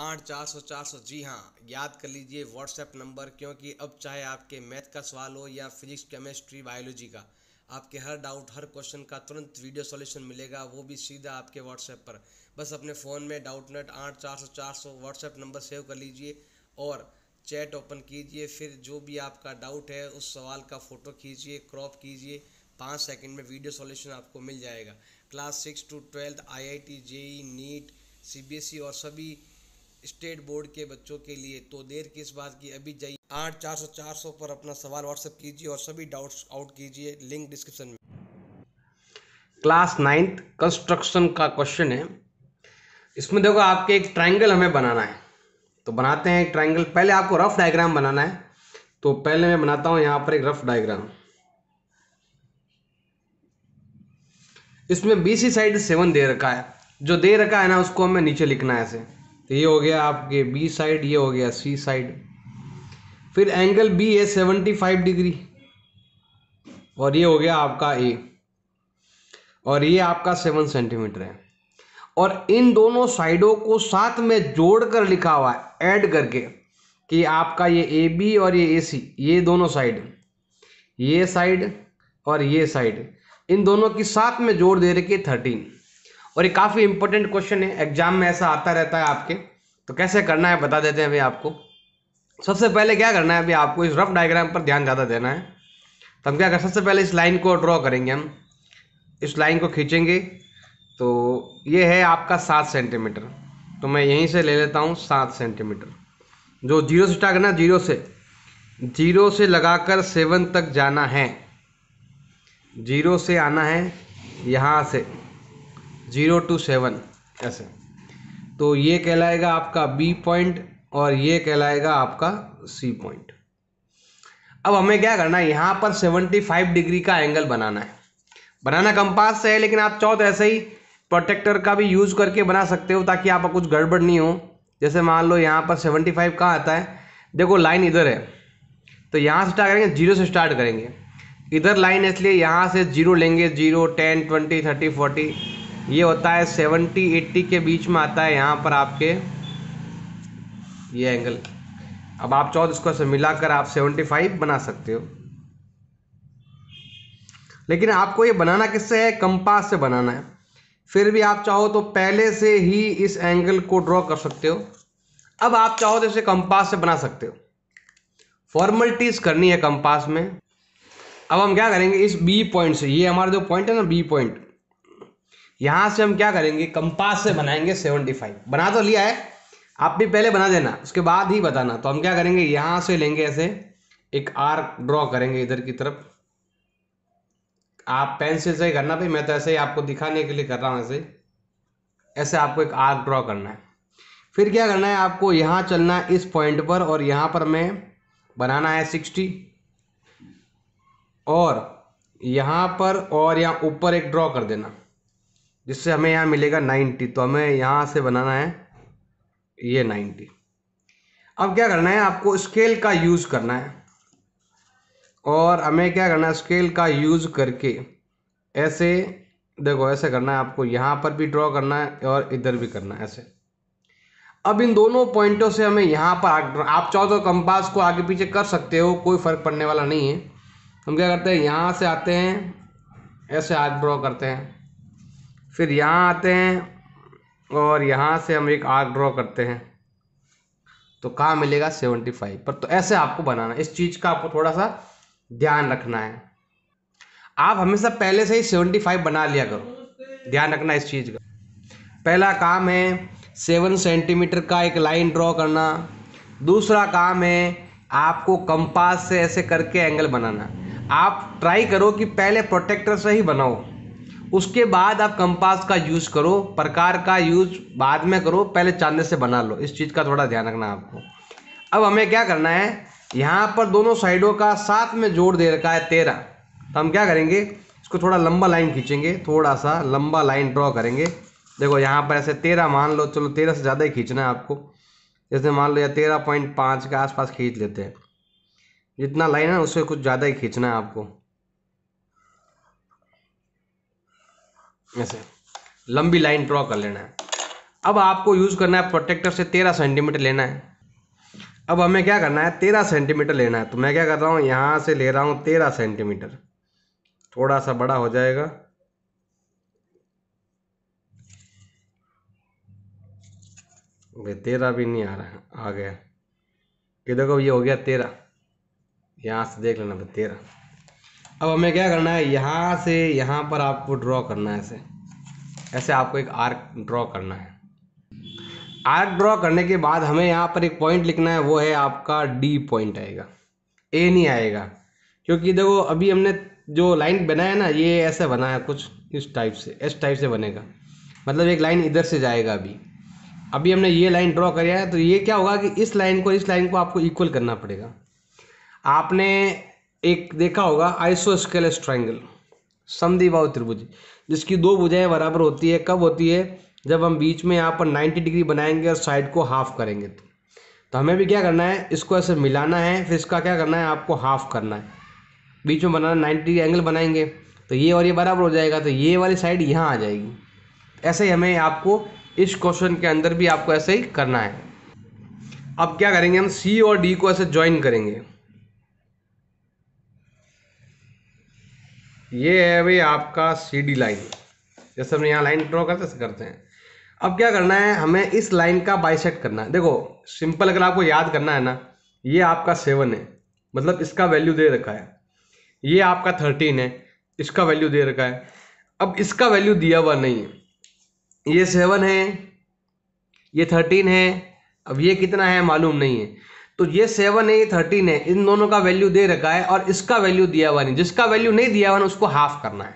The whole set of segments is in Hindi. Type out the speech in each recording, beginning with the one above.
आठ चार सौ चार सौ जी हाँ याद कर लीजिए व्हाट्सएप नंबर क्योंकि अब चाहे आपके मैथ का सवाल हो या फिजिक्स केमिस्ट्री बायोलॉजी का आपके हर डाउट हर क्वेश्चन का तुरंत वीडियो सॉल्यूशन मिलेगा वो भी सीधा आपके व्हाट्सएप पर बस अपने फ़ोन में डाउट नेट आठ चार सौ चार सौ व्हाट्सएप नंबर सेव कर लीजिए और चैट ओपन कीजिए फिर जो भी आपका डाउट है उस सवाल का फ़ोटो खींचिए क्रॉप कीजिए पाँच सेकेंड में वीडियो सॉल्यूशन आपको मिल जाएगा class six to twelfth IIT JEE NEET CBSE और सभी स्टेट बोर्ड के बच्चों के लिए तो देर किस बात की अभी जाइए आठ चार सौ चार सौ पर अपना सवाल व्हाट्सएप कीजिए और सभी डाउट्स आउट कीजिए लिंक डिस्क्रिप्शन में क्लास नाइन्थ कंस्ट्रक्शन का क्वेश्चन है इसमें देखो आपके एक ट्रायंगल हमें बनाना है तो बनाते हैं एक ट्राइंगल पहले आपको रफ डायग्राम बनाना है तो पहले मैं बनाता हूँ यहाँ पर एक रफ डायग्राम इसमें बी साइड सेवन दे रखा है जो दे रखा है ना उसको हमें नीचे लिखना है ऐसे तो ये हो गया आपके बी साइड ये हो गया सी साइड फिर एंगल बी है सेवेंटी फाइव डिग्री और ये हो गया आपका ए और ये आपका सेवन सेंटीमीटर है और इन दोनों साइडों को साथ में जोड़कर लिखा हुआ है ऐड करके कि आपका ये ए बी और ये ए सी ये दोनों साइड ये साइड और ये साइड इन दोनों की साथ में जोड़ दे रखी है थर्टीन और ये काफ़ी इंपॉर्टेंट क्वेश्चन है एग्जाम में ऐसा आता रहता है आपके तो कैसे करना है बता देते हैं अभी आपको सबसे पहले क्या करना है अभी आपको इस रफ डायग्राम पर ध्यान ज़्यादा देना है तो हम क्या कर सबसे पहले इस लाइन को ड्रॉ करेंगे हम इस लाइन को खींचेंगे तो ये है आपका सात सेंटीमीटर तो मैं यहीं से ले लेता हूँ सात सेंटीमीटर जो जीरो से स्टार्ट करना जीरो से जीरो से लगाकर सेवन तक जाना है जीरो से आना है यहाँ से जीरो टू सेवन ऐसे तो ये कहलाएगा आपका बी पॉइंट और ये कहलाएगा आपका सी पॉइंट अब हमें क्या करना है यहाँ पर 75 डिग्री का एंगल बनाना है बनाना कंपास से है लेकिन आप चौथ तो ऐसे ही प्रोटेक्टर का भी यूज़ करके बना सकते हो ताकि आपको कुछ गड़बड़ नहीं हो जैसे मान लो यहाँ पर 75 फाइव कहाँ आता है देखो लाइन इधर है तो यहाँ से स्टार्ट करेंगे जीरो से स्टार्ट करेंगे इधर लाइन इसलिए यहाँ से जीरो लेंगे zero ten twenty thirty forty ये होता है सेवेंटी एट्टी के बीच में आता है यहाँ पर आपके ये एंगल अब आप चौदह तो स्क्वायर से मिलाकर आप सेवेंटी फाइव बना सकते हो लेकिन आपको ये बनाना किससे है कंपास से बनाना है फिर भी आप चाहो तो पहले से ही इस एंगल को ड्रॉ कर सकते हो अब आप चाहो तो इसे कंपास से बना सकते हो फॉर्मलिटीज़ करनी है कंपास में अब हम क्या करेंगे इस बी पॉइंट से ये हमारा जो पॉइंट है ना बी पॉइंट यहां से हम क्या करेंगे कंपास से बनाएंगे सेवेंटी फाइव बना तो लिया है आप भी पहले बना देना उसके बाद ही बताना तो हम क्या करेंगे यहां से लेंगे ऐसे एक आर्क ड्रॉ करेंगे इधर की तरफ आप पेंसिल से ही करना भाई मैं तो ऐसे ही आपको दिखाने के लिए कर रहा हूं ऐसे ऐसे आपको एक आर्क ड्रॉ करना है फिर क्या करना है आपको यहां चलना है इस पॉइंट पर और यहाँ पर मैं बनाना है सिक्सटी और यहाँ पर और यहाँ ऊपर एक ड्रॉ कर देना जिससे हमें यहाँ मिलेगा नाइन्टी तो हमें यहाँ से बनाना है ये नाइन्टी अब क्या करना है आपको स्केल का यूज़ करना है और हमें क्या करना है स्केल का यूज़ करके ऐसे देखो ऐसे करना है आपको यहाँ पर भी ड्रॉ करना है और इधर भी करना है ऐसे अब इन दोनों पॉइंटों से हमें यहाँ पर आप चाहो तो कंपास को आगे पीछे कर सकते हो कोई फ़र्क पड़ने वाला नहीं है हम क्या करते हैं यहाँ से आते हैं ऐसे आग ड्रॉ करते हैं फिर यहाँ आते हैं और यहाँ से हम एक आर्क ड्रॉ करते हैं तो कहाँ मिलेगा सेवेंटी फाइव पर तो ऐसे आपको बनाना इस चीज़ का आपको थोड़ा सा ध्यान रखना है आप हमेशा पहले से ही सेवेंटी फाइव बना लिया करो ध्यान रखना इस चीज़ का पहला काम है सेवन सेंटीमीटर का एक लाइन ड्रॉ करना दूसरा काम है आपको कंपास से ऐसे करके एंगल बनाना आप ट्राई करो कि पहले प्रोटेक्टर से ही बनाओ उसके बाद आप कंपास का यूज़ करो प्रकार का यूज़ बाद में करो पहले चांदे से बना लो इस चीज़ का थोड़ा ध्यान रखना आपको अब हमें क्या करना है यहाँ पर दोनों साइडों का साथ में जोड़ दे रखा है तेरह तो हम क्या करेंगे इसको थोड़ा लंबा लाइन खींचेंगे थोड़ा सा लंबा लाइन ड्रॉ करेंगे देखो यहाँ पर ऐसे तेरह मान लो चलो तेरह से ज़्यादा ही खींचना है आपको जैसे मान लो या तेरह पॉइंट पाँच के आसपास खींच लेते हैं जितना लाइन है उससे कुछ ज़्यादा ही खींचना है आपको ऐसे लंबी लाइन ड्रॉ कर लेना है अब आपको यूज़ करना है प्रोटेक्टर से तेरह सेंटीमीटर लेना है अब हमें क्या करना है तेरह सेंटीमीटर लेना है तो मैं क्या कर रहा हूँ यहाँ से ले रहा हूँ तेरह सेंटीमीटर थोड़ा सा बड़ा हो जाएगा भाई तेरह भी नहीं आ रहा है आ गया कि देखो ये हो गया तेरह यहाँ से देख लेना भाई तो तेरह अब हमें क्या करना है यहाँ से यहाँ पर आपको ड्रॉ करना है ऐसे ऐसे आपको एक आर्क ड्रॉ करना है आर्क ड्रॉ करने के बाद हमें यहाँ पर एक पॉइंट लिखना है वो है आपका डी पॉइंट आएगा ए नहीं आएगा क्योंकि देखो अभी हमने जो लाइन बनाया ना ये ऐसा बनाया कुछ इस टाइप से इस टाइप से बनेगा मतलब एक लाइन इधर से जाएगा अभी अभी हमने ये लाइन ड्रॉ कराया है तो ये क्या होगा कि इस लाइन को इस लाइन को आपको इक्वल करना पड़ेगा आपने एक देखा होगा आइसोस्केलेस ट्राइंगल समदिभाव त्रिभुज जिसकी दो भुजाएं बराबर होती है कब होती है जब हम बीच में यहाँ पर 90 डिग्री बनाएंगे और साइड को हाफ करेंगे तो तो हमें भी क्या करना है इसको ऐसे मिलाना है फिर इसका क्या करना है आपको हाफ करना है बीच में बनाना नाइन्टी डिग्री एंगल बनाएंगे तो ये और ये बराबर हो जाएगा तो ये वाली साइड यहाँ आ जाएगी ऐसे ही हमें आपको इस क्वेश्चन के अंदर भी आपको ऐसे ही करना है अब क्या करेंगे हम सी और डी को ऐसे ज्वाइन करेंगे ये है भाई आपका सी डी लाइन जैसे हम यहाँ लाइन ड्रॉ करते करते हैं अब क्या करना है हमें इस लाइन का बाइसेक्ट करना है देखो सिंपल अगर आपको याद करना है ना ये आपका सेवन है मतलब इसका वैल्यू दे रखा है ये आपका थर्टीन है इसका वैल्यू दे रखा है अब इसका वैल्यू दिया हुआ नहीं है ये सेवन है ये थर्टीन है अब ये कितना है मालूम नहीं है तो ये सेवन है ये थर्टीन है इन दोनों का वैल्यू दे रखा है और इसका वैल्यू दिया हुआ नहीं जिसका वैल्यू नहीं दिया हुआ है उसको हाफ करना है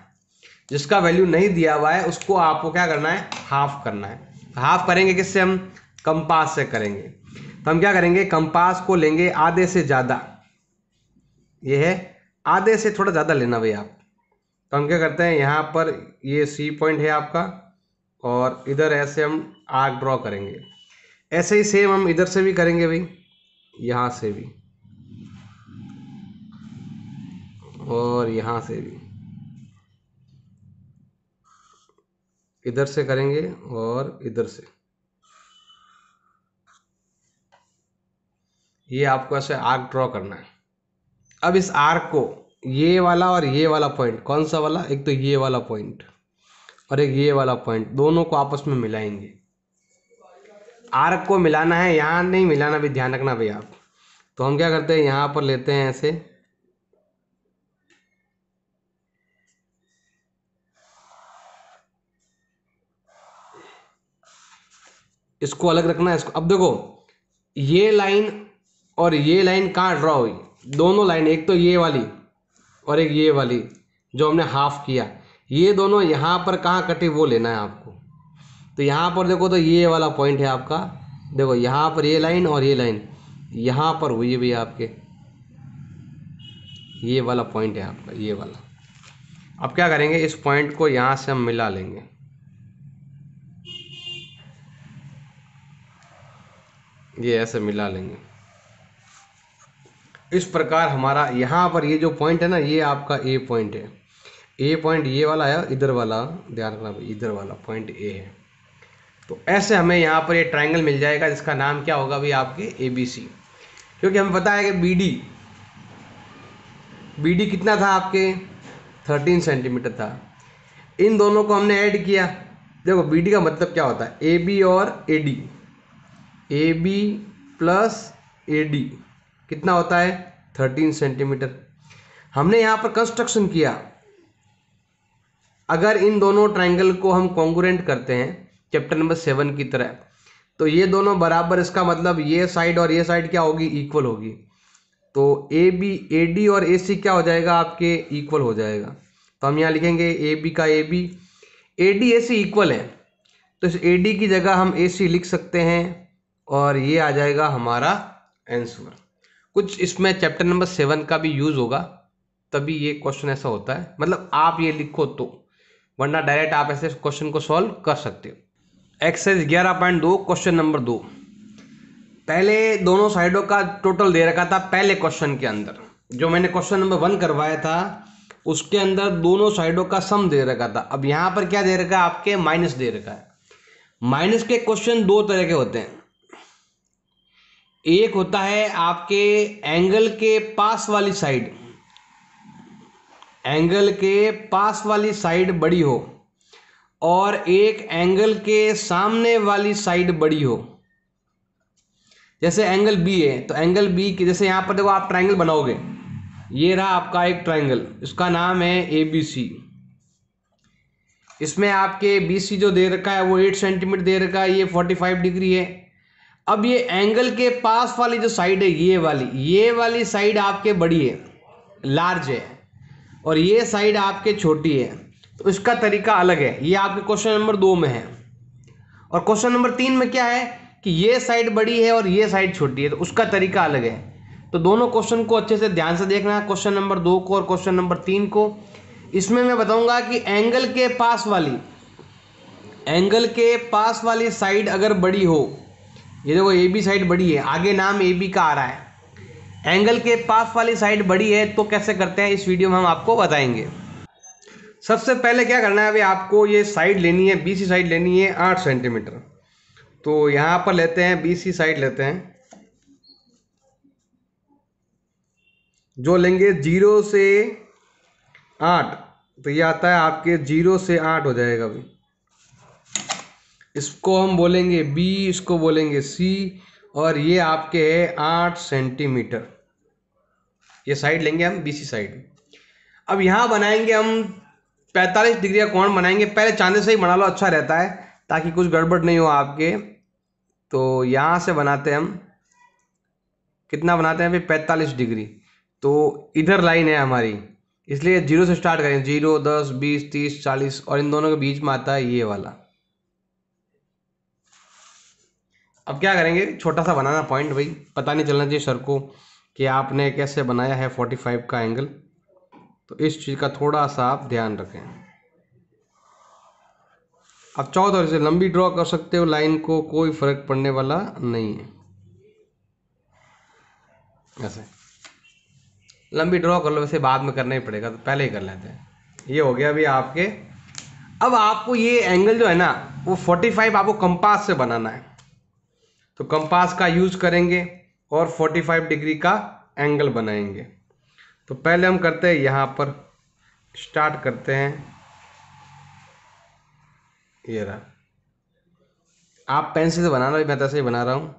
जिसका वैल्यू नहीं दिया हुआ है उसको आपको क्या करना है हाफ करना है हाफ तो करेंगे किससे हम कंपास से करेंगे तो हम क्या करेंगे कंपास को लेंगे आधे से ज़्यादा ये है आधे से थोड़ा ज़्यादा लेना भाई आप तो हम क्या करते हैं यहाँ पर ये सी पॉइंट है आपका और इधर ऐसे हम आर्क ड्रॉ करेंगे ऐसे ही सेम हम इधर से भी करेंगे भाई यहाँ से भी और यहाँ से भी इधर से करेंगे और इधर से ये आपको ऐसे आर्क ड्रॉ करना है अब इस आर्क को ये वाला और ये वाला पॉइंट कौन सा वाला एक तो ये वाला पॉइंट और एक ये वाला पॉइंट दोनों को आपस में मिलाएंगे आर को मिलाना है यहाँ नहीं मिलाना भी ध्यान रखना भैया आप तो हम क्या करते हैं यहाँ पर लेते हैं ऐसे इसको अलग रखना है इसको अब देखो ये लाइन और ये लाइन कहाँ ड्रॉ हुई दोनों लाइन एक तो ये वाली और एक ये वाली जो हमने हाफ किया ये दोनों यहाँ पर कहाँ कटे वो लेना है आपको तो यहाँ पर देखो तो ये वाला पॉइंट है आपका देखो यहाँ पर ये लाइन और ये लाइन यहाँ पर हुई है भैया आपके ये वाला पॉइंट है आपका ये वाला अब क्या करेंगे इस पॉइंट को यहाँ से हम मिला लेंगे ये ऐसे मिला लेंगे इस प्रकार हमारा यहाँ पर ये जो पॉइंट है ना ये आपका ए पॉइंट है ए पॉइंट ये वाला है इधर वाला ध्यान रखना इधर वाला पॉइंट ए है तो ऐसे हमें यहाँ पर ये ट्राइंगल मिल जाएगा जिसका नाम क्या होगा भाई आपके ए बी सी क्योंकि हमें पता है कि बी डी बी डी कितना था आपके थर्टीन सेंटीमीटर था इन दोनों को हमने ऐड किया देखो बी डी का मतलब क्या होता है ए बी और A D A B plus A D कितना होता है थर्टीन सेंटीमीटर हमने यहाँ पर कंस्ट्रक्शन किया अगर इन दोनों ट्राइंगल को हम कॉन्ग्रेंट करते हैं चैप्टर नंबर सेवन की तरह तो ये दोनों बराबर इसका मतलब ये साइड और ये साइड क्या होगी इक्वल होगी तो ए बी ए डी और ए सी क्या हो जाएगा आपके इक्वल हो जाएगा तो हम यहाँ लिखेंगे ए बी का A B A D A C equal है तो इस ए डी की जगह हम ए सी लिख सकते हैं और ये आ जाएगा हमारा आंसर कुछ इसमें चैप्टर नंबर सेवन का भी यूज़ होगा तभी ये क्वेश्चन ऐसा होता है मतलब आप ये लिखो तो वरना डायरेक्ट आप ऐसे क्वेश्चन को सॉल्व कर सकते हो एक्सरसाइज ग्यारह पॉइंट दो क्वेश्चन नंबर दो पहले दोनों साइडों का टोटल दे रखा था पहले क्वेश्चन के अंदर जो मैंने क्वेश्चन नंबर वन करवाया था उसके अंदर दोनों साइडों का सम दे रखा था अब यहां पर क्या दे रखा है आपके माइनस दे रखा है माइनस के क्वेश्चन दो तरह के होते हैं एक होता है आपके एंगल के पास वाली साइड एंगल के पास वाली साइड बड़ी हो और एक एंगल के सामने वाली साइड बड़ी हो जैसे एंगल बी है तो एंगल बी की जैसे यहां पर देखो आप ट्राइंगल बनाओगे ये रहा आपका एक ट्राइंगल इसका नाम है ए बी सी इसमें आपके बी सी जो दे रखा है वो एट सेंटीमीटर दे रखा है ये फोर्टी फाइव डिग्री है अब ये एंगल के पास वाली जो साइड है ये वाली ये वाली साइड आपके बड़ी है लार्ज है और ये साइड आपके छोटी है तो इसका तरीका अलग है ये आपके क्वेश्चन नंबर दो में है और क्वेश्चन नंबर तीन में क्या है कि ये साइड बड़ी है और ये साइड छोटी है तो उसका तरीका अलग है तो दोनों क्वेश्चन को अच्छे से ध्यान से देखना है क्वेश्चन नंबर दो को और क्वेश्चन नंबर तीन को इसमें मैं बताऊंगा कि एंगल के पास वाली एंगल के पास वाली साइड अगर बड़ी हो ये देखो ए बी साइड बड़ी है आगे नाम ए बी का आ रहा है एंगल के पास वाली साइड बड़ी है तो कैसे करते हैं इस वीडियो में हम आपको बताएंगे सबसे पहले क्या करना है अभी आपको ये साइड लेनी है बी सी साइड लेनी है आठ सेंटीमीटर तो यहां पर लेते हैं बी सी साइड लेते हैं जो लेंगे जीरो से आठ तो ये आता है आपके जीरो से आठ हो जाएगा अभी इसको हम बोलेंगे बी इसको बोलेंगे सी और ये आपके है आठ सेंटीमीटर ये साइड लेंगे हम बी सी साइड अब यहां बनाएंगे हम पैंतालीस डिग्री का कोण बनाएंगे पहले चांदे से ही बना लो अच्छा रहता है ताकि कुछ गड़बड़ नहीं हो आपके तो यहाँ से बनाते हैं हम कितना बनाते हैं अभी पैंतालीस डिग्री तो इधर लाइन है हमारी इसलिए जीरो से स्टार्ट करें जीरो दस बीस तीस चालीस और इन दोनों के बीच में आता है ये वाला अब क्या करेंगे छोटा सा बनाना पॉइंट भाई पता नहीं चलना चाहिए सर को कि आपने कैसे बनाया है फोर्टी फाइव का एंगल तो इस चीज़ का थोड़ा सा आप ध्यान रखें आप चौदह तो से लंबी ड्रॉ कर सकते हो लाइन को कोई फर्क पड़ने वाला नहीं है ऐसे लंबी ड्रॉ कर लो वैसे बाद में करना ही पड़ेगा तो पहले ही कर लेते हैं ये हो गया अभी आपके अब आपको ये एंगल जो है ना वो 45 आपको कंपास से बनाना है तो कंपास का यूज करेंगे और 45 डिग्री का एंगल बनाएंगे तो पहले हम करते हैं यहाँ पर स्टार्ट करते हैं ये रहा आप पेंसिल से तो बना रहे मैं तैसे ही बना रहा हूँ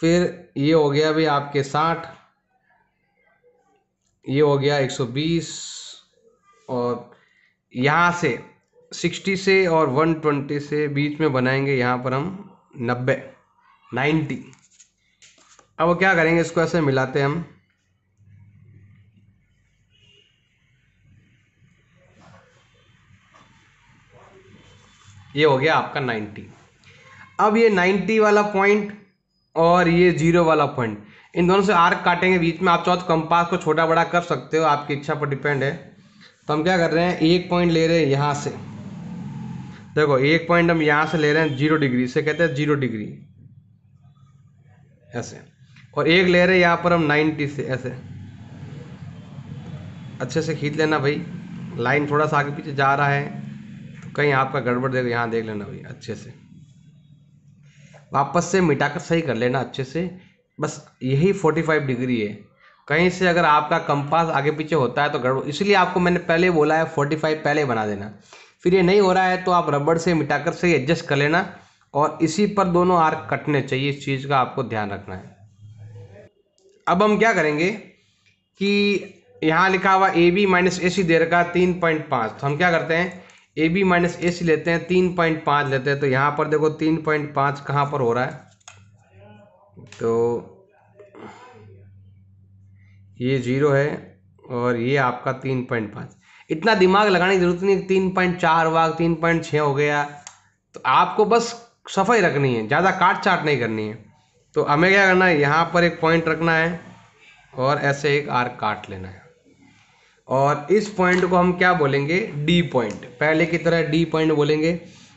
फिर ये हो गया भी आपके साठ ये हो गया एक सौ बीस और यहाँ से सिक्सटी से और वन ट्वेंटी से बीच में बनाएंगे यहाँ पर हम नब्बे नाइन्टी अब क्या करेंगे इसको ऐसे मिलाते हैं हम ये हो गया आपका नाइन्टी अब ये नाइन्टी वाला पॉइंट और ये जीरो वाला पॉइंट इन दोनों से आर्क काटेंगे बीच में आप चाहो तो कंपास को छोटा बड़ा कर सकते हो आपकी इच्छा पर डिपेंड है तो हम क्या कर रहे हैं एक पॉइंट ले रहे हैं यहाँ से देखो एक पॉइंट हम यहाँ से ले रहे हैं जीरो डिग्री से कहते हैं जीरो डिग्री ऐसे और एक ले रहे हैं यहाँ पर हम नाइन्टी से ऐसे अच्छे से खींच लेना भाई लाइन थोड़ा सा आगे पीछे जा रहा है कहीं आपका गड़बड़ देगा यहाँ देख लेना भाई अच्छे से वापस से मिटाकर सही कर लेना अच्छे से बस यही 45 डिग्री है कहीं से अगर आपका कंपास आगे पीछे होता है तो गड़बड़ इसलिए आपको मैंने पहले बोला है 45 पहले बना देना फिर ये नहीं हो रहा है तो आप रबड़ से मिटाकर सही एडजस्ट कर लेना और इसी पर दोनों आर्क कटने चाहिए इस चीज़ का आपको ध्यान रखना है अब हम क्या करेंगे कि यहाँ लिखा हुआ ए बी माइनस ए सी दे रखा तीन पॉइंट पाँच तो हम क्या करते हैं ए बी माइनस ए सी लेते हैं तीन पॉइंट पाँच लेते हैं तो यहाँ पर देखो तीन पॉइंट पाँच कहाँ पर हो रहा है तो ये जीरो है और ये आपका तीन पॉइंट पाँच इतना दिमाग लगाने की जरूरत नहीं तीन पॉइंट चार हुआ तीन पॉइंट छः हो गया तो आपको बस सफाई रखनी है ज़्यादा काट चाट नहीं करनी है तो हमें क्या करना है यहाँ पर एक पॉइंट रखना है और ऐसे एक आर्क काट लेना है और इस पॉइंट को हम क्या बोलेंगे डी पॉइंट पहले की तरह डी पॉइंट बोलेंगे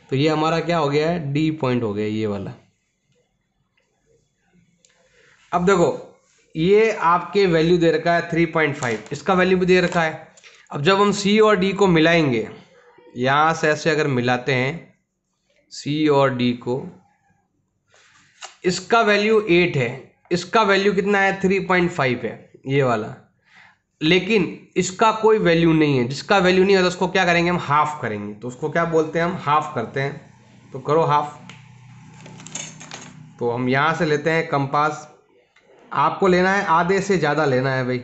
तो ये हमारा क्या हो गया है डी पॉइंट हो गया ये वाला अब देखो ये आपके वैल्यू दे रखा है थ्री पॉइंट फाइव इसका वैल्यू भी दे रखा है अब जब हम सी और डी को मिलाएंगे यहां से ऐसे अगर मिलाते हैं सी और डी को इसका वैल्यू एट है इसका वैल्यू कितना है थ्री पॉइंट फाइव है ये वाला लेकिन इसका कोई वैल्यू नहीं है जिसका वैल्यू नहीं होता तो उसको क्या करेंगे हम हाफ करेंगे तो उसको क्या बोलते हैं हम हाफ करते हैं तो करो हाफ तो हम यहाँ से लेते हैं कंपास आपको लेना है आधे से ज़्यादा लेना है भाई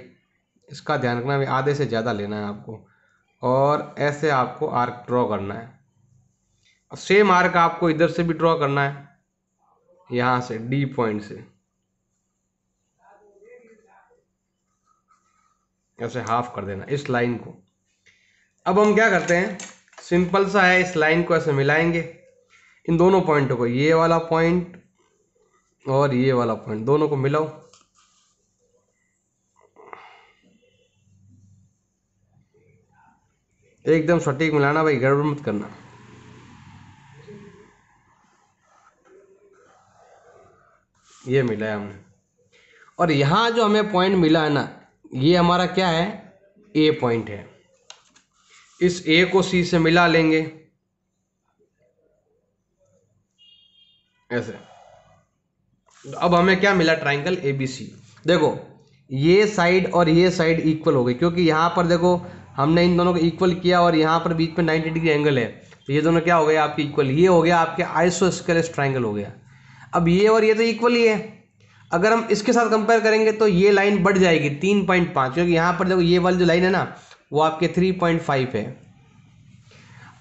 इसका ध्यान रखना भाई आधे से ज़्यादा लेना है आपको और ऐसे आपको आर्क ड्रॉ करना है सेम आर्क आपको इधर से भी ड्रॉ करना है यहाँ से डी पॉइंट से ऐसे हाफ कर देना इस लाइन को अब हम क्या करते हैं सिंपल सा है इस लाइन को ऐसे मिलाएंगे इन दोनों पॉइंटों को ये वाला पॉइंट और ये वाला पॉइंट दोनों को मिलाओ एकदम सटीक मिलाना भाई गड़बड़ मत करना ये मिला है हमने और यहाँ जो हमें पॉइंट मिला है ना ये हमारा क्या है ए पॉइंट है इस ए को सी से मिला लेंगे ऐसे अब हमें क्या मिला ट्राइंगल ए बी सी देखो ये साइड और ये साइड इक्वल हो गई क्योंकि यहां पर देखो हमने इन दोनों को इक्वल किया और यहां पर बीच में 90 डिग्री एंगल है तो ये दोनों क्या हो गया आपके इक्वल ये हो गया आपके आइसोस्केलेस ट्राइंगल हो गया अब ये और ये तो इक्वल ही है अगर हम इसके साथ कंपेयर करेंगे तो ये लाइन बढ़ जाएगी तीन पॉइंट पांच क्योंकि यहां पर देखो ये वाली जो लाइन है ना वो आपके थ्री पॉइंट फाइव है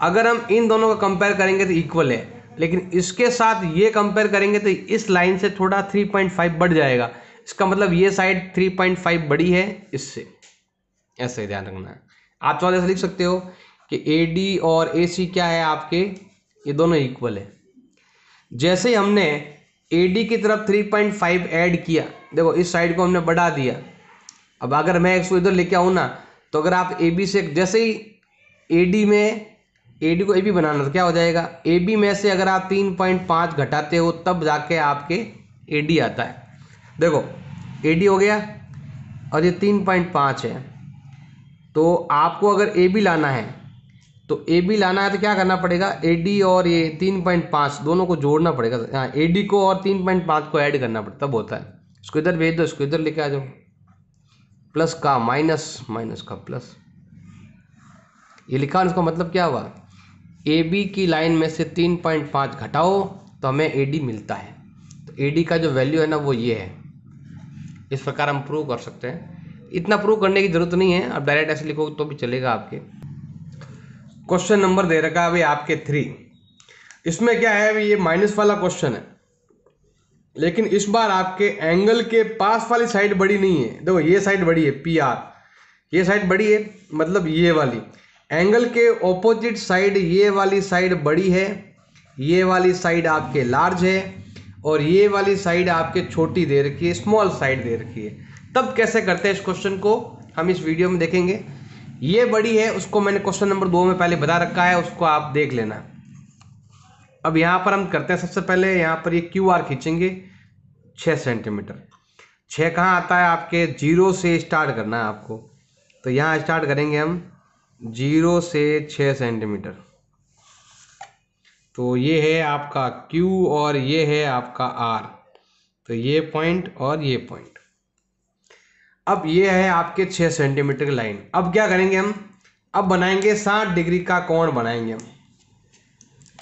अगर हम इन दोनों का कंपेयर करेंगे तो इक्वल है लेकिन इसके साथ ये कंपेयर करेंगे तो इस लाइन से थोड़ा थ्री पॉइंट फाइव बढ़ जाएगा इसका मतलब ये साइड थ्री पॉइंट फाइव बड़ी है इससे ऐसे ही ध्यान रखना है आप चौदह तो से लिख सकते हो कि ए डी और ए सी क्या है आपके ये दोनों इक्वल है जैसे ही हमने ए डी की तरफ 3.5 ऐड किया देखो इस साइड को हमने बढ़ा दिया अब अगर मैं इसको इधर लेके आऊँ ना तो अगर आप ए बी से जैसे ही ए डी में ए डी को ए बी बनाना तो क्या हो जाएगा ए बी में से अगर आप तीन पॉइंट पाँच घटाते हो तब जाके आपके ए डी आता है देखो ए डी हो गया और ये तीन पॉइंट पाँच है तो आपको अगर ए बी लाना है तो ए बी लाना है तो क्या करना पड़ेगा ए डी और ये तीन पॉइंट पाँच दोनों को जोड़ना पड़ेगा हाँ ए डी को और तीन पॉइंट पाँच को ऐड करना पड़ता तब होता है इसको इधर भेज दो इसको इधर लेके आ जाओ प्लस का माइनस माइनस का प्लस ये लिखा इसका मतलब क्या हुआ ए बी की लाइन में से तीन पॉइंट पाँच घटाओ तो हमें ए डी मिलता है तो ए डी का जो वैल्यू है ना वो ये है इस प्रकार हम प्रूव कर सकते हैं इतना प्रूव करने की ज़रूरत नहीं है आप डायरेक्ट ऐसे लिखो तो भी चलेगा आपके क्वेश्चन नंबर दे रखा है अभी आपके थ्री इसमें क्या है अभी ये माइनस वाला क्वेश्चन है लेकिन इस बार आपके एंगल के पास वाली साइड बड़ी नहीं है देखो ये साइड बड़ी है पी आर ये साइड बड़ी है मतलब ये वाली एंगल के ऑपोजिट साइड ये वाली साइड बड़ी है ये वाली साइड आपके लार्ज है और ये वाली साइड आपके छोटी दे रखी है स्मॉल साइड दे रखी है तब कैसे करते हैं इस क्वेश्चन को हम इस वीडियो में देखेंगे ये बड़ी है उसको मैंने क्वेश्चन नंबर दो में पहले बता रखा है उसको आप देख लेना अब यहाँ पर हम करते हैं सबसे पहले यहाँ पर ये क्यू आर खींचेंगे छः सेंटीमीटर छः कहाँ आता है आपके जीरो से स्टार्ट करना है आपको तो यहाँ स्टार्ट करेंगे हम जीरो से छः सेंटीमीटर तो ये है आपका क्यू और ये है आपका आर तो ये पॉइंट और ये पॉइंट अब ये है आपके छः सेंटीमीटर की लाइन अब क्या करेंगे हम अब बनाएंगे साठ डिग्री का कोण बनाएंगे हम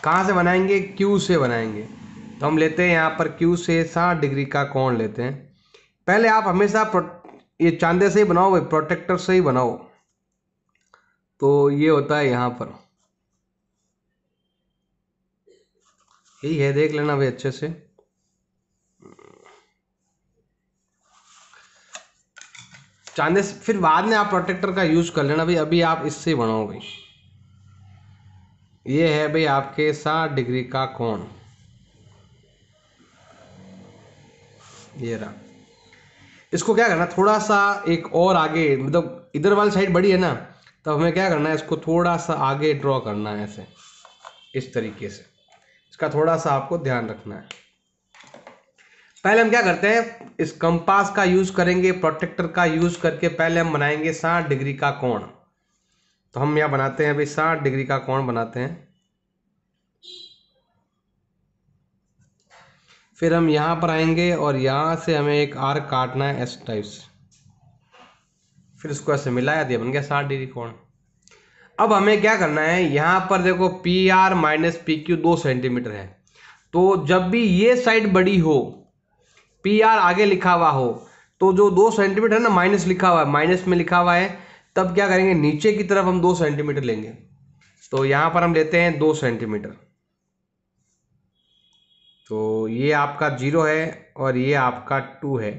कहाँ से बनाएंगे क्यू से बनाएंगे तो हम लेते हैं यहाँ पर क्यू से साठ डिग्री का कोण लेते हैं पहले आप हमेशा ये चांदे से ही बनाओ भाई प्रोटेक्टर से ही बनाओ तो ये होता है यहाँ पर यही है देख लेना भाई अच्छे से चांदे से फिर बाद में आप प्रोटेक्टर का यूज़ कर लेना भाई अभी आप इससे बनाओ भाई ये है भाई आपके साठ डिग्री का कोण ये रहा इसको क्या करना थोड़ा सा एक और आगे मतलब इधर वाली साइड बड़ी है ना तो हमें क्या करना है इसको थोड़ा सा आगे ड्रॉ करना है ऐसे इस तरीके से इसका थोड़ा सा आपको ध्यान रखना है पहले हम क्या करते हैं इस कंपास का यूज करेंगे प्रोटेक्टर का यूज करके पहले हम बनाएंगे साठ डिग्री का कोण तो हम यह बनाते हैं अभी साठ डिग्री का कोण बनाते हैं फिर हम यहां पर आएंगे और यहां से हमें एक आर काटना है एस टाइप से फिर इसको ऐसे मिलाया दिया बन गया साठ डिग्री कोण अब हमें क्या करना है यहां पर देखो P R minus P Q दो सेंटीमीटर है तो जब भी ये साइड बड़ी हो पी आर आगे लिखा हुआ हो तो जो दो सेंटीमीटर है ना माइनस लिखा हुआ है माइनस में लिखा हुआ है तब क्या करेंगे नीचे की तरफ हम दो सेंटीमीटर लेंगे तो यहां पर हम लेते हैं दो सेंटीमीटर तो ये आपका जीरो है और ये आपका टू है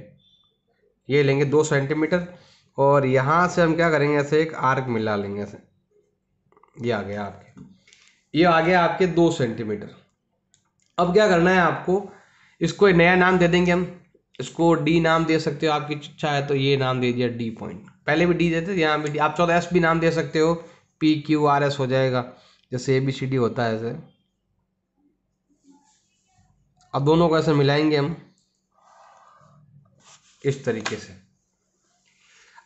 ये लेंगे दो सेंटीमीटर और यहां से हम क्या करेंगे ऐसे एक आर्क मिला लेंगे ऐसे ये आ गया आपके ये आ गया आपके दो सेंटीमीटर अब क्या करना है आपको इसको एक नया नाम दे देंगे हम इसको डी नाम दे सकते हो आपकी इच्छा है तो ये नाम दे दिया डी पॉइंट पहले भी डी देते यहाँ भी डी आप चौदह एस भी नाम दे सकते हो पी क्यू आर एस हो जाएगा जैसे ए बी सी डी होता है ऐसे अब दोनों को ऐसे मिलाएंगे हम इस तरीके से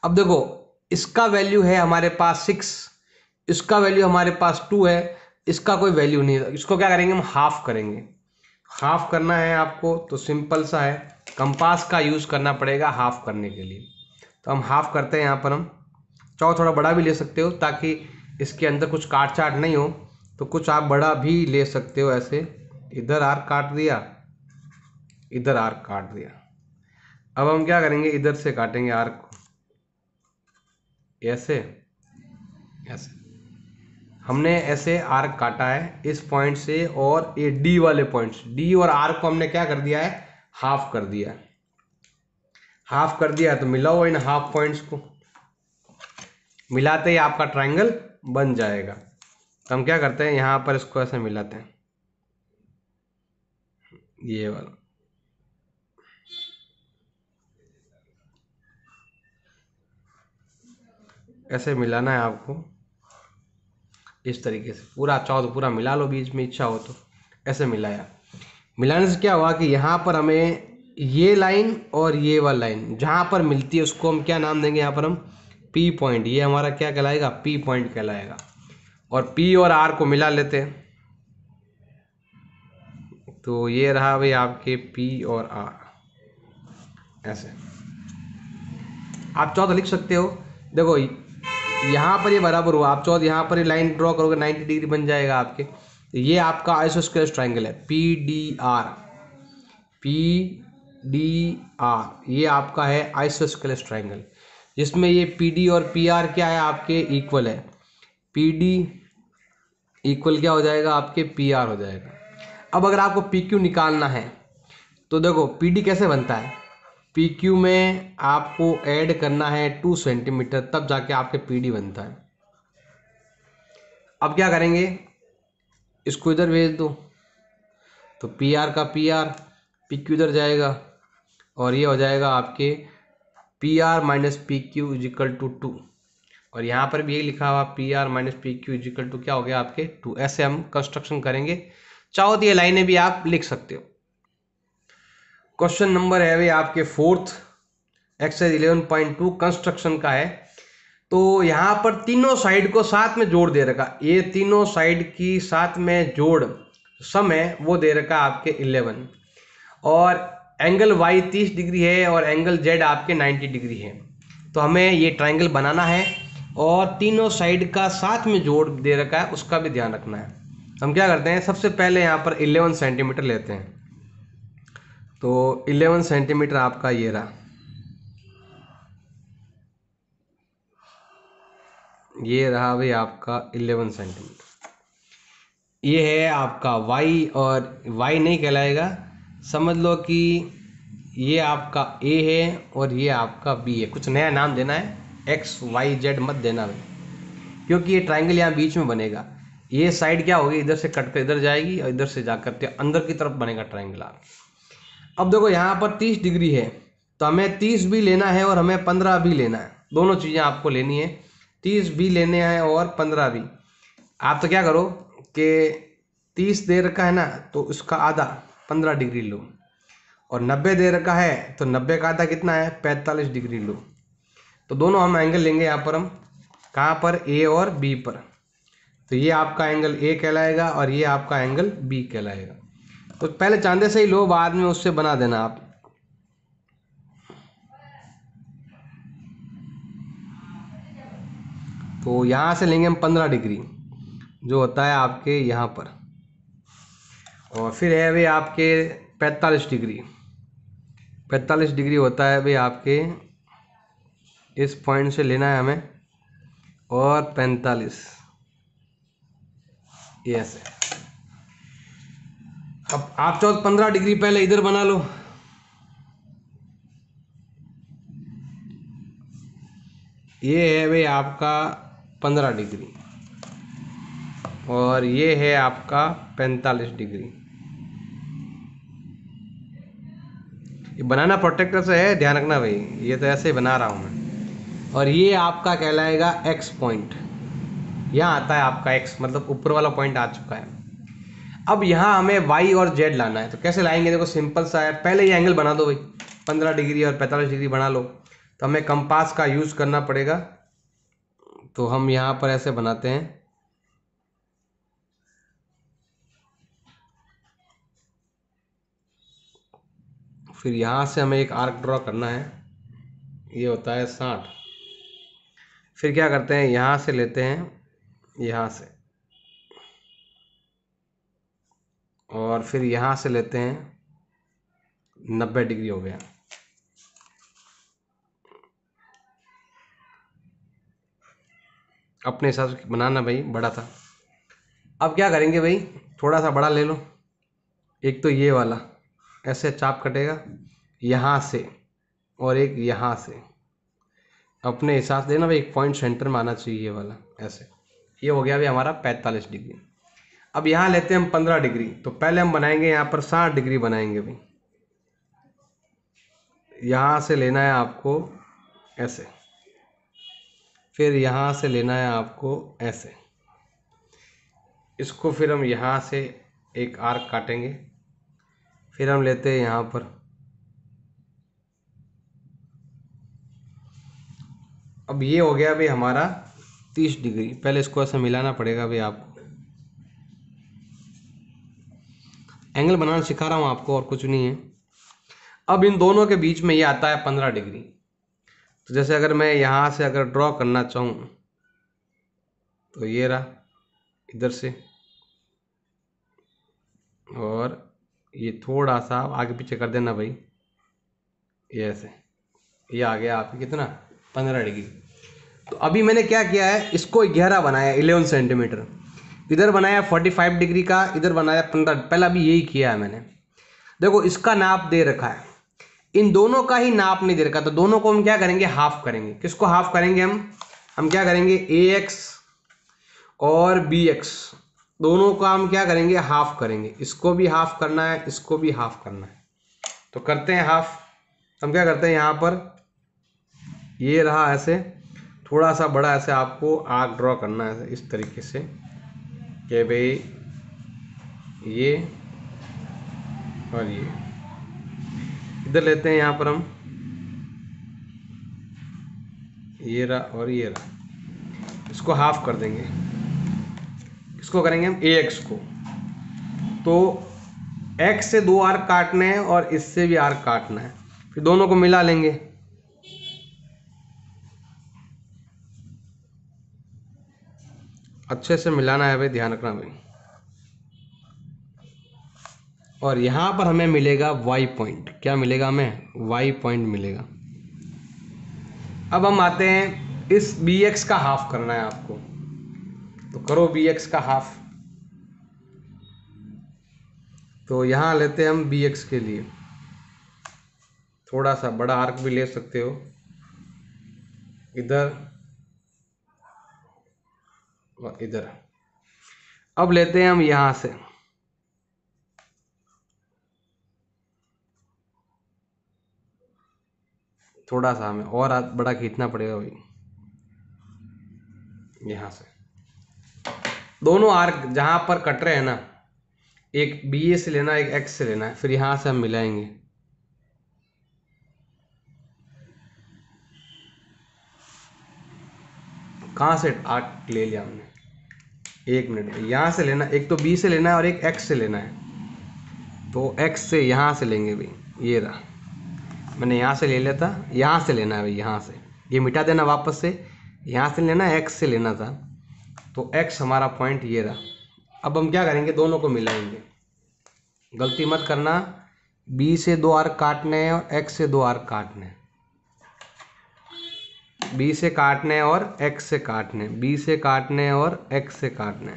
अब देखो इसका वैल्यू है हमारे पास सिक्स इसका वैल्यू हमारे पास टू है इसका कोई वैल्यू नहीं है इसको क्या करेंगे हम हाफ करेंगे हाफ करना है आपको तो सिंपल सा है कंपास का यूज़ करना पड़ेगा हाफ करने के लिए तो हम हाफ करते हैं यहाँ पर हम चाहो थोड़ा बड़ा भी ले सकते हो ताकि इसके अंदर कुछ काट चाट नहीं हो तो कुछ आप बड़ा भी ले सकते हो ऐसे इधर आर काट दिया इधर आर काट दिया अब हम क्या करेंगे इधर से काटेंगे आर्क को ऐसे ऐसे हमने ऐसे आर्क काटा है इस पॉइंट से और ये डी वाले पॉइंट्स डी और आर को हमने क्या कर दिया है हाफ कर दिया है हाफ कर दिया है तो मिलाओ इन हाफ पॉइंट्स को मिलाते ही आपका ट्राइंगल बन जाएगा तो हम क्या करते हैं यहां पर इसको ऐसे मिलाते हैं ये वाला ऐसे मिलाना है आपको इस तरीके से पूरा चाहो अच्छा तो पूरा मिला लो बीच में इच्छा हो तो ऐसे मिलाया मिलाने से क्या हुआ कि यहाँ पर हमें ये लाइन और ये वाला लाइन जहाँ पर मिलती है उसको हम क्या नाम देंगे यहाँ पर हम पी पॉइंट ये हमारा क्या कहलाएगा पी पॉइंट कहलाएगा और पी और आर को मिला लेते हैं तो ये रहा भाई आपके पी और आर ऐसे आप चौथा तो लिख सकते हो देखो यहाँ पर ये बराबर हुआ आप चौथ तो यहाँ पर ये लाइन ड्रॉ करोगे 90 डिग्री बन जाएगा आपके तो ये आपका आइसो स्क्वेयर ट्राइंगल है P D R P D R ये आपका है आइसो स्क्वेयर ट्राइंगल जिसमें ये पी डी और पी आर क्या है आपके इक्वल है पी डी इक्वल क्या हो जाएगा आपके पी आर हो जाएगा अब अगर आपको पी क्यू निकालना है तो देखो पी डी कैसे बनता है पी क्यू में आपको ऐड करना है टू सेंटीमीटर तब जाके आपके पी डी बनता है अब क्या करेंगे इसको इधर भेज दो तो पी आर का पी आर पी क्यू इधर जाएगा और ये हो जाएगा आपके P R minus P Q equal to two और यहाँ पर भी यही लिखा हुआ P R minus P Q equal to क्या हो गया आपके टू ऐसे हम कंस्ट्रक्शन करेंगे चाहो तो ये लाइनें भी आप लिख सकते हो क्वेश्चन नंबर है वे आपके fourth exercise eleven point two construction का है तो यहाँ पर तीनों साइड को साथ में जोड़ दे रखा ये तीनों साइड की साथ में जोड़ सम है वो दे रखा आपके इलेवन और एंगल वाई तीस डिग्री है और एंगल जेड आपके नाइन्टी डिग्री है तो हमें ये ट्राइंगल बनाना है और तीनों साइड का साथ में जोड़ दे रखा है उसका भी ध्यान रखना है हम क्या करते हैं सबसे पहले यहाँ पर इलेवन सेंटीमीटर लेते हैं तो 11 सेंटीमीटर आपका ये रहा ये रहा भाई आपका 11 सेंटीमीटर ये है आपका वाई और वाई नहीं कहलाएगा समझ लो कि ये आपका ए है और ये आपका बी है कुछ नया नाम देना है एक्स वाई जेड मत देना भाई क्योंकि ये ट्राइंगल यहाँ बीच में बनेगा ये साइड क्या होगी इधर से कट कर इधर जाएगी और इधर से जा करके अंदर की तरफ बनेगा ट्राइंगल आप अब देखो यहाँ पर तीस डिग्री है तो हमें तीस भी लेना है और हमें पंद्रह भी लेना है दोनों चीज़ें आपको लेनी है तीस भी लेने हैं और पंद्रह भी आप तो क्या करो कि तीस दे रखा है ना तो उसका आधा पंद्रह डिग्री लो और नब्बे दे रखा है तो नब्बे का आधा कितना है पैंतालीस डिग्री लो तो दोनों हम एंगल लेंगे यहाँ पर हम कहाँ पर ए और बी पर तो ये आपका एंगल ए कहलाएगा और ये आपका एंगल बी कहलाएगा तो पहले चांदे से ही लो बाद में उससे बना देना आप तो यहाँ से लेंगे हम पंद्रह डिग्री जो होता है आपके यहाँ पर और फिर है भाई आपके पैंतालीस डिग्री पैंतालीस डिग्री होता है भाई आपके इस पॉइंट से लेना है हमें और पैंतालीस ये ऐसे अब आप चाहो पंद्रह डिग्री पहले इधर बना लो ये है भाई आपका पंद्रह डिग्री और ये है आपका पैंतालीस डिग्री ये बनाना प्रोटेक्टर से है ध्यान रखना भाई ये तो ऐसे ही बना रहा हूँ मैं और ये आपका कहलाएगा एक्स पॉइंट यहाँ आता है आपका एक्स मतलब ऊपर वाला पॉइंट आ चुका है अब यहाँ हमें वाई और जेड लाना है तो कैसे लाएंगे देखो सिंपल सा है पहले ये एंगल बना दो भाई पंद्रह डिग्री और पैंतालीस डिग्री बना लो तो हमें कंपास का यूज़ करना पड़ेगा तो हम यहाँ पर ऐसे बनाते हैं फिर यहाँ से हमें एक आर्क ड्रॉ करना है ये होता है साठ फिर क्या करते हैं यहाँ से लेते हैं यहाँ से और फिर यहाँ से लेते हैं नब्बे डिग्री हो गया अपने हिसाब से बनाना भाई बड़ा था अब क्या करेंगे भाई थोड़ा सा बड़ा ले लो एक तो ये वाला ऐसे चाप कटेगा यहाँ से और एक यहाँ से अपने हिसाब से देना भाई एक पॉइंट सेंटर में आना चाहिए ये वाला ऐसे ये हो गया भाई हमारा पैंतालीस डिग्री अब यहाँ लेते हैं हम पंद्रह डिग्री तो पहले हम बनाएंगे यहाँ पर साठ डिग्री बनाएंगे भाई यहाँ से लेना है आपको ऐसे फिर यहाँ से लेना है आपको ऐसे इसको फिर हम यहाँ से एक आर्क काटेंगे फिर हम लेते हैं यहाँ पर अब ये हो गया भाई हमारा तीस डिग्री पहले इसको ऐसे मिलाना पड़ेगा भाई आपको एंगल बनाना सिखा रहा हूँ आपको और कुछ नहीं है अब इन दोनों के बीच में ये आता है पंद्रह डिग्री तो जैसे अगर मैं यहाँ से अगर ड्रॉ करना चाहूँ तो ये रहा इधर से और ये थोड़ा सा आगे पीछे कर देना भाई ये ऐसे ये आ गया आपकी कितना पंद्रह डिग्री तो अभी मैंने क्या किया है इसको ग्यारह बनाया इलेवन सेंटीमीटर इधर बनाया 45 डिग्री का इधर बनाया 15 पहला भी यही किया है मैंने देखो इसका नाप दे रखा है इन दोनों का ही नाप नहीं दे रखा तो दोनों को हम क्या करेंगे हाफ करेंगे किसको हाफ करेंगे हम हम क्या करेंगे ए एक्स और बी एक्स दोनों का हम क्या करेंगे हाफ करेंगे इसको भी हाफ करना है इसको भी हाफ करना है तो करते हैं हाफ हम क्या करते हैं यहाँ पर ये रहा ऐसे थोड़ा सा बड़ा ऐसे आपको आग ड्रॉ करना है इस तरीके से कि भाई ये और ये इधर लेते हैं यहाँ पर हम ये रहा और ये रहा इसको हाफ कर देंगे इसको करेंगे हम ए एक्स को तो एक्स से दो आर काटने हैं और इससे भी आर काटना है फिर दोनों को मिला लेंगे अच्छे से मिलाना है भाई ध्यान रखना भाई और यहां पर हमें मिलेगा वाई पॉइंट क्या मिलेगा हमें वाई पॉइंट मिलेगा अब हम आते हैं इस बी एक्स का हाफ करना है आपको तो करो बी एक्स का हाफ तो यहां लेते हैं हम बी एक्स के लिए थोड़ा सा बड़ा आर्क भी ले सकते हो इधर इधर अब लेते हैं हम यहां से थोड़ा सा हमें और बड़ा खींचना पड़ेगा भाई यहां से दोनों आर्क जहां पर कट रहे हैं ना एक बी ए से लेना एक एक्स से लेना है फिर यहां से हम मिलाएंगे कहां से आर्क ले लिया हमने एक मिनट यहाँ से लेना एक तो बी से लेना है और एक एक्स से लेना है तो एक्स से यहाँ से लेंगे भाई ये रहा मैंने यहाँ से ले लिया था यहाँ से लेना है भाई यहाँ से ये मिटा देना वापस से यहाँ से लेना है एक्स से लेना था तो एक्स हमारा पॉइंट ये रहा अब हम क्या करेंगे दोनों को मिलाएंगे गलती मत करना बी से दो आर काटने हैं और एक्स से दो आर काटने हैं बी से काटने और एक्स से काटने बी से काटने और एक्स से काटने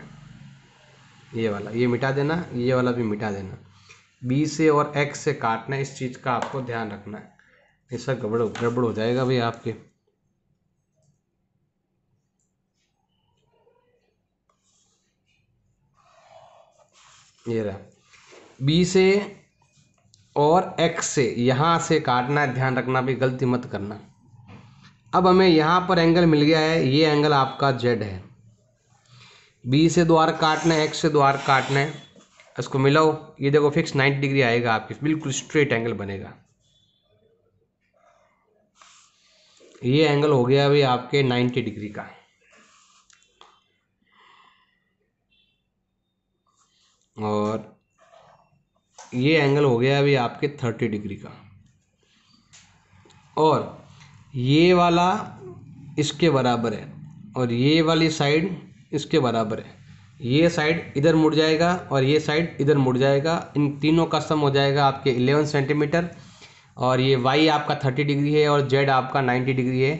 ये वाला ये मिटा देना ये वाला भी मिटा देना बी से और एक्स से काटना इस चीज़ का आपको ध्यान रखना है ऐसा गड़बड़ गड़बड़ हो जाएगा भाई आपके ये रहा बी से और एक्स से यहाँ से काटना है ध्यान रखना भी गलती मत करना अब हमें यहाँ पर एंगल मिल गया है ये एंगल आपका जेड है बी से द्वार काटना है एक्स से द्वार काटना है इसको मिलाओ ये देखो फिक्स 90 डिग्री आएगा आपके बिल्कुल स्ट्रेट एंगल बनेगा ये एंगल हो गया अभी आपके 90 डिग्री का और ये एंगल हो गया अभी आपके 30 डिग्री का और ये वाला इसके बराबर है और ये वाली साइड इसके बराबर है ये साइड इधर मुड़ जाएगा और ये साइड इधर मुड़ जाएगा इन तीनों का सम हो जाएगा आपके 11 सेंटीमीटर और ये वाई आपका 30 डिग्री है और जेड आपका 90 डिग्री है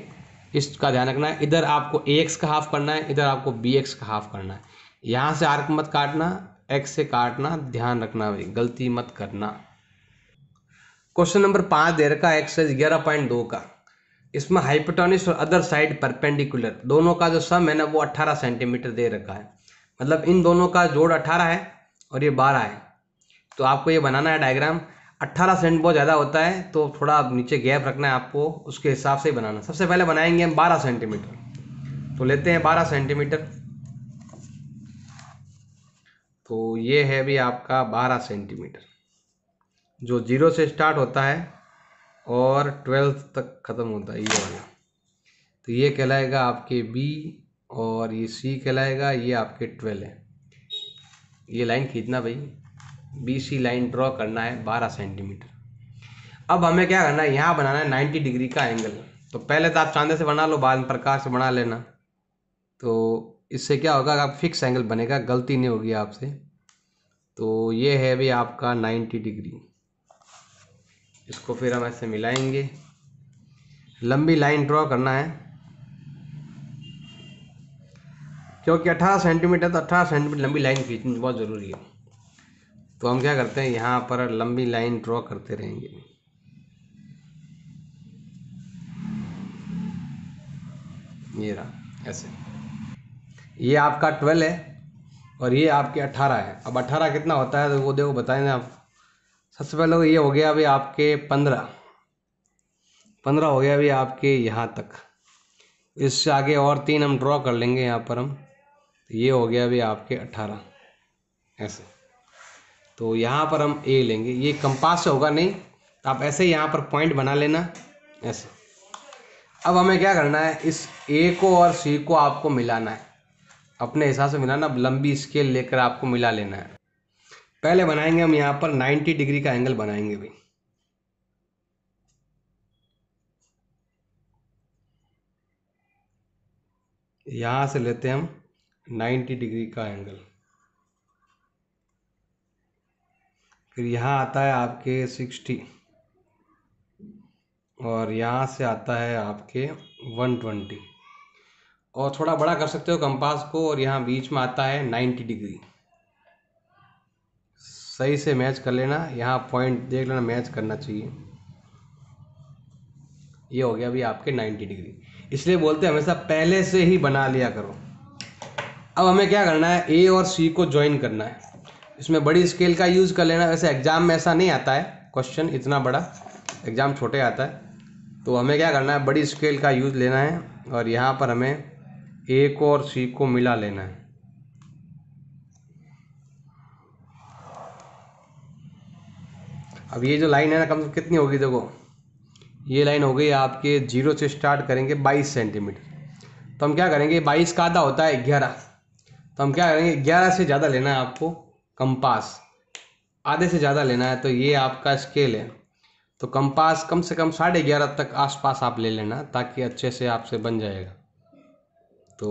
इसका ध्यान रखना है इधर आपको ए एक्स का हाफ करना है इधर आपको बी एक्स का हाफ करना है यहाँ से आर्क मत काटना एक्स से काटना ध्यान रखना भाई गलती मत करना क्वेश्चन नंबर पाँच दे रखा है एक्सरसाइज ग्यारह पॉइंट दो का इसमें हाइपोटोनिस और अदर साइड परपेंडिकुलर दोनों का जो सम है ना वो 18 सेंटीमीटर दे रखा है मतलब इन दोनों का जोड़ 18 है और ये 12 है तो आपको ये बनाना है डायग्राम 18 सेंट बहुत ज़्यादा होता है तो थोड़ा नीचे गैप रखना है आपको उसके हिसाब से ही बनाना सबसे पहले बनाएंगे हम बारह सेंटीमीटर तो लेते हैं बारह सेंटीमीटर तो ये है भी आपका बारह सेंटीमीटर जो जीरो से स्टार्ट होता है और ट्वेल्थ तक ख़त्म होता है ये वाला तो ये कहलाएगा आपके बी और ये सी कहलाएगा ये आपके ट्वेल्व है ये लाइन खींचना भाई बी सी लाइन ड्रॉ करना है बारह सेंटीमीटर अब हमें क्या करना है यहाँ बनाना है नाइन्टी डिग्री का एंगल तो पहले तो आप चांदे से बना लो बाद प्रकार से बना लेना तो इससे क्या होगा आप फिक्स एंगल बनेगा गलती नहीं होगी आपसे तो ये है भी आपका नाइन्टी डिग्री इसको फिर हम ऐसे मिलाएंगे लंबी लाइन ड्रॉ करना है क्योंकि 18 सेंटीमीटर तो 18 सेंटीमीटर लंबी लाइन खींचनी बहुत ज़रूरी है तो हम क्या करते हैं यहाँ पर लंबी लाइन ड्रॉ करते रहेंगे ये रहा ऐसे ये आपका ट्वेल्व है और ये आपके अट्ठारह है अब अट्ठारह कितना होता है तो वो देखो बताएंगे आप सबसे पहले तो ये हो गया अभी आपके पंद्रह पंद्रह हो गया अभी आपके यहाँ तक इससे आगे और तीन हम ड्रॉ कर लेंगे यहाँ पर हम तो ये हो गया अभी आपके अट्ठारह ऐसे तो यहाँ पर हम ए लेंगे ये कंपास से होगा नहीं तो आप ऐसे यहाँ पर पॉइंट बना लेना ऐसे अब हमें क्या करना है इस ए को और सी को आपको मिलाना है अपने हिसाब से मिलाना लंबी स्केल लेकर आपको मिला लेना है पहले बनाएंगे हम यहाँ पर 90 डिग्री का एंगल बनाएंगे भाई यहां से लेते हैं हम 90 डिग्री का एंगल फिर यहाँ आता है आपके 60 और यहां से आता है आपके 120 और थोड़ा बड़ा कर सकते हो कंपास को और यहाँ बीच में आता है 90 डिग्री सही से मैच कर लेना यहाँ पॉइंट देख लेना मैच करना चाहिए ये हो गया अभी आपके 90 डिग्री इसलिए बोलते हैं हमेशा पहले से ही बना लिया करो अब हमें क्या करना है ए और सी को ज्वाइन करना है इसमें बड़ी स्केल का यूज़ कर लेना वैसे एग्ज़ाम में ऐसा नहीं आता है क्वेश्चन इतना बड़ा एग्ज़ाम छोटे आता है तो हमें क्या करना है बड़ी स्केल का यूज़ लेना है और यहाँ पर हमें ए को और सी को मिला लेना है अब ये जो लाइन है ना कम से कितनी होगी देखो ये लाइन हो गई आपके जीरो से स्टार्ट करेंगे बाईस सेंटीमीटर तो हम क्या करेंगे बाईस का आधा होता है ग्यारह तो हम क्या करेंगे ग्यारह से ज़्यादा लेना है आपको कंपास आधे से ज़्यादा लेना है तो ये आपका स्केल है तो कंपास कम से कम साढ़े ग्यारह तक आसपास आप ले लेना ताकि अच्छे से आपसे बन जाएगा तो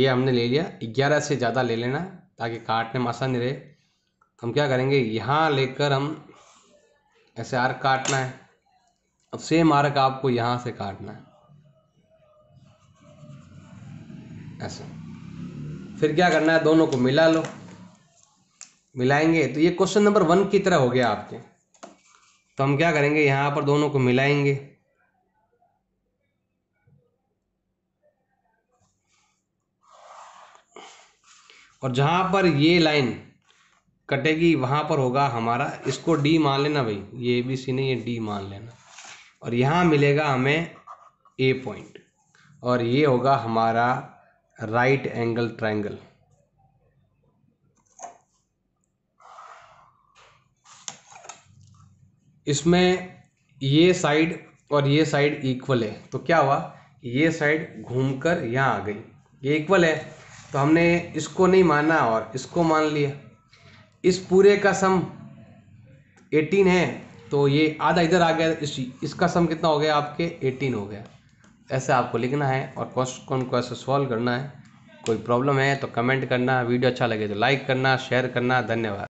ये हमने ले लिया ग्यारह से ज़्यादा ले लेना ताकि काटने में आसानी रहे तो हम क्या करेंगे यहाँ लेकर हम ऐसे आर्क काटना है अब सेम आर्क आपको यहाँ से काटना है ऐसे फिर क्या करना है दोनों को मिला लो मिलाएंगे तो ये क्वेश्चन नंबर वन की तरह हो गया आपके तो हम क्या करेंगे यहाँ पर दोनों को मिलाएंगे और जहाँ पर ये लाइन कटेगी वहाँ पर होगा हमारा इसको डी मान लेना भाई ये ए बी सी नहीं ये डी मान लेना और यहाँ मिलेगा हमें ए पॉइंट और ये होगा हमारा राइट एंगल ट्रायंगल इसमें ये साइड और ये साइड इक्वल है तो क्या हुआ ये साइड घूमकर यहाँ आ गई ये इक्वल है तो हमने इसको नहीं माना और इसको मान लिया इस पूरे का सम 18 है तो ये आधा इधर आ गया इस इसका सम कितना हो गया आपके 18 हो गया ऐसे आपको लिखना है और क्वेश्चन को ऐसे सॉल्व करना है कोई प्रॉब्लम है तो कमेंट करना वीडियो अच्छा लगे तो लाइक करना शेयर करना धन्यवाद